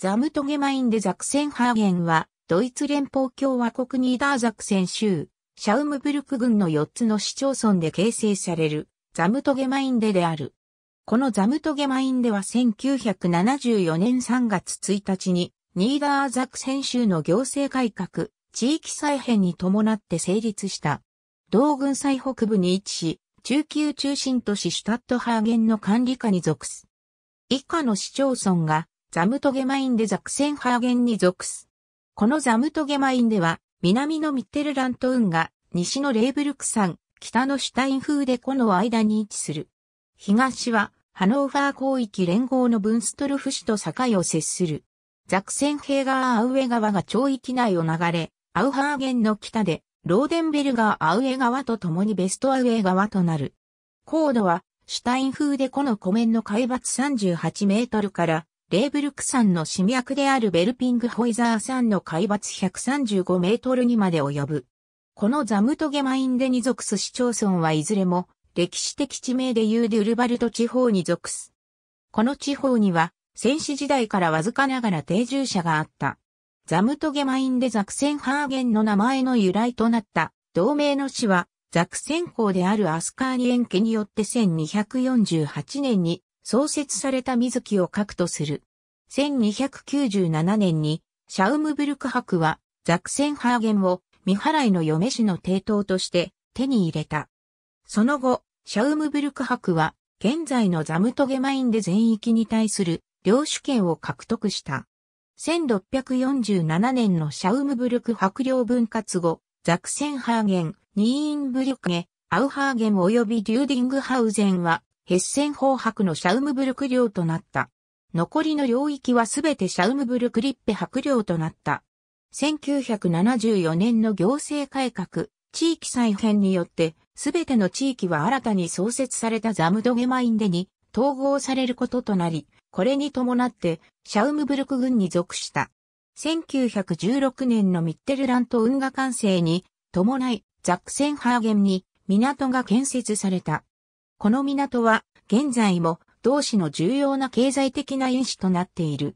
ザムトゲマインでザクセンハーゲンは、ドイツ連邦共和国ニーダーザクセン州、シャウムブルク郡の4つの市町村で形成される、ザムトゲマインデである。このザムトゲマインデは1974年3月1日に、ニーダーザクセン州の行政改革、地域再編に伴って成立した。同軍最北部に位置し、中級中心都市シュタットハーゲンの管理下に属す。以下の市町村がザムトゲマインでザクセンハーゲンに属す。このザムトゲマインでは、南のミッテルラント運河、西のレーブルク山、北のシュタイン風でデの間に位置する。東は、ハノーファー広域連合のブンストルフ市と境を接する。ザクセンヘーガーアウエ川が町域内を流れ、アウハーゲンの北で、ローデンベルガーアウエ川と共にベストアウエ川となる。高度は、シュタイン風でデの湖面の海抜38メートルからレーブルク山の死脈であるベルピングホイザー山の海抜135メートルにまで及ぶ。このザムトゲマインデに属す市町村はいずれも歴史的地名で言うデュルバルト地方に属す。この地方には戦死時代からわずかながら定住者があった。ザムトゲマインデザクセンハーゲンの名前の由来となった同盟の市はザクセン校であるアスカーニエン家によって1248年に創設された水木を核とする。1297年にシャウムブルク博はザクセンハーゲンを未払いの嫁氏の抵当として手に入れた。その後、シャウムブルク博は現在のザムトゲマインで全域に対する領主権を獲得した。1647年のシャウムブルク博領分割後、ザクセンハーゲン、ニーインブリュゲ、アウハーゲン及びリューディングハウゼンはヘッセン法白のシャウムブルク領となった。残りの領域はすべてシャウムブルクリッペ白領となった。1974年の行政改革、地域再編によって、すべての地域は新たに創設されたザムドゲマインデに統合されることとなり、これに伴ってシャウムブルク軍に属した。1916年のミッテルラント運河完成に伴い、ザクセンハーゲンに港が建設された。この港は現在も同市の重要な経済的な因子となっている。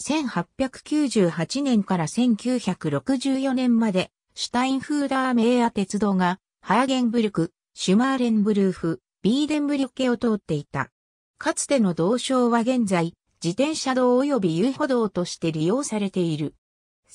1898年から1964年まで、シュタインフーダーメーア鉄道が、ハーゲンブルク、シュマーレンブルーフ、ビーデンブリュケを通っていた。かつての道省は現在、自転車道及び遊歩道として利用されている。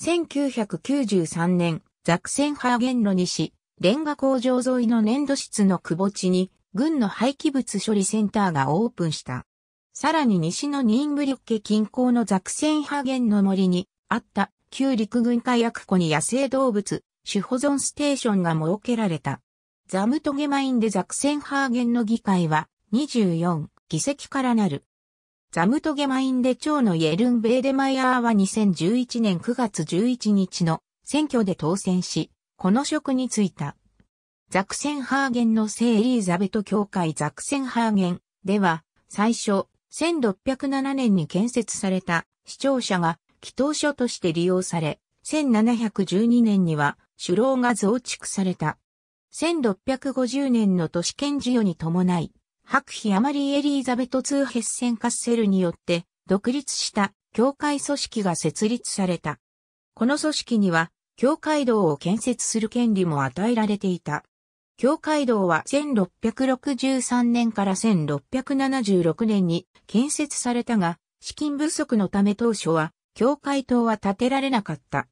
1993年、ザクセンハーゲンの西、レンガ工場沿いの粘土質の窪地に、軍の廃棄物処理センターがオープンした。さらに西のニンブリュッケ近郊のザクセンハゲンの森にあった旧陸軍火薬庫に野生動物、種保存ステーションが設けられた。ザムトゲマインでザクセンハーゲンの議会は24議席からなる。ザムトゲマインで長のイェルン・ベーデマイヤーは2011年9月11日の選挙で当選し、この職に就いた。ザクセンハーゲンの聖エリーザベト教会ザクセンハーゲンでは、最初、1607年に建設された市庁舎が祈祷所として利用され、1712年には首楼が増築された。1650年の都市圏授与に伴い、白皮アマリーエリーザベト2ヘッセンカッセルによって独立した教会組織が設立された。この組織には教会堂を建設する権利も与えられていた。教会堂は1663年から1676年に建設されたが、資金不足のため当初は、教会道は建てられなかった。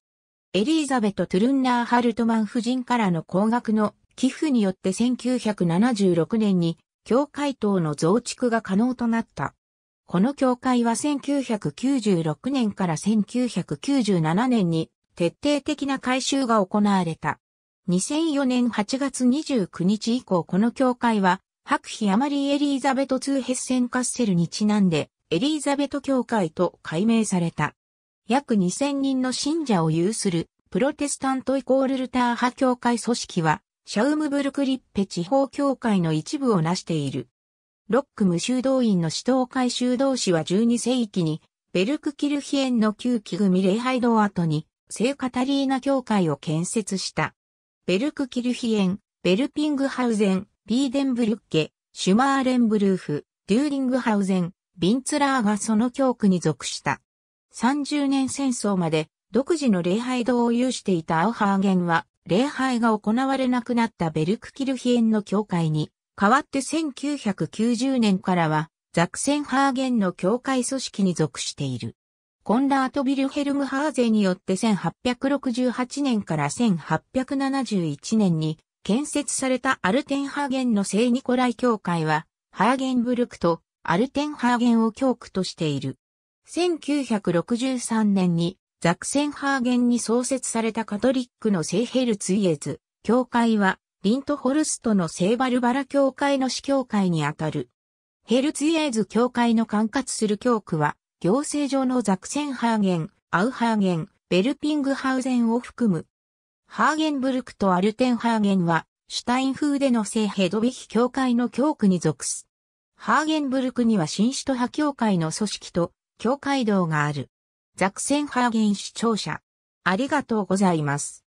エリーザベト・トゥルンナー・ハルトマン夫人からの高額の寄付によって1976年に教会道の増築が可能となった。この教会は1996年から1997年に徹底的な改修が行われた。2004年8月29日以降この教会は、白皮アマリー・エリーザベト2ヘッセンカッセルにちなんで、エリーザベト教会と改名された。約2000人の信者を有する、プロテスタントイコールルター派教会組織は、シャウムブルクリッペ地方教会の一部を成している。ロック無修道院の指導会修道士は12世紀に、ベルクキルヒエンの旧騎組礼拝堂跡に、聖カタリーナ教会を建設した。ベルクキルヒエン、ベルピングハウゼン、ビーデンブルッケ、シュマーレンブルーフ、デューリングハウゼン、ビンツラーがその教区に属した。30年戦争まで独自の礼拝堂を有していたアウハーゲンは、礼拝が行われなくなったベルクキルヒエンの教会に、代わって1990年からは、ザクセンハーゲンの教会組織に属している。コンラート・ビルヘルムハーゼによって1868年から1871年に建設されたアルテンハーゲンの聖ニコライ教会は、ハーゲンブルクとアルテンハーゲンを教区としている。1963年にザクセンハーゲンに創設されたカトリックの聖ヘルツイエズ教会は、リントホルストの聖バルバラ教会の司教会にあたる。ヘルツイエーズ教会の管轄する教区は、行政上のザクセンハーゲン、アウハーゲン、ベルピングハウゼンを含む。ハーゲンブルクとアルテンハーゲンは、シュタイン風での聖ヘドビヒ教会の教区に属す。ハーゲンブルクには新首都派教会の組織と、教会堂がある。ザクセンハーゲン市庁者。ありがとうございます。